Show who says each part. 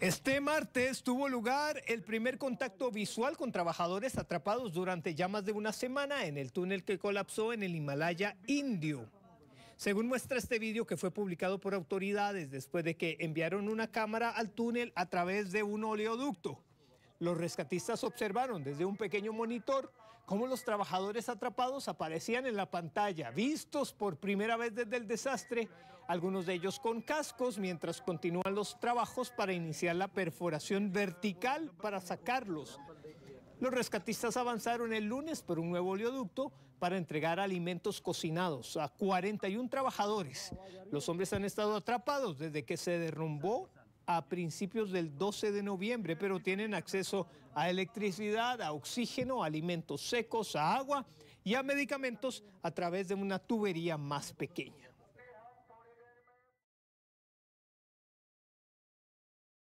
Speaker 1: Este martes tuvo lugar el primer contacto visual con trabajadores atrapados durante ya más de una semana en el túnel que colapsó en el Himalaya indio. Según muestra este vídeo que fue publicado por autoridades después de que enviaron una cámara al túnel a través de un oleoducto. Los rescatistas observaron desde un pequeño monitor cómo los trabajadores atrapados aparecían en la pantalla, vistos por primera vez desde el desastre, algunos de ellos con cascos, mientras continúan los trabajos para iniciar la perforación vertical para sacarlos. Los rescatistas avanzaron el lunes por un nuevo oleoducto para entregar alimentos cocinados a 41 trabajadores. Los hombres han estado atrapados desde que se derrumbó a principios del 12 de noviembre, pero tienen acceso a electricidad, a oxígeno, alimentos secos, a agua y a medicamentos a través de una tubería más pequeña.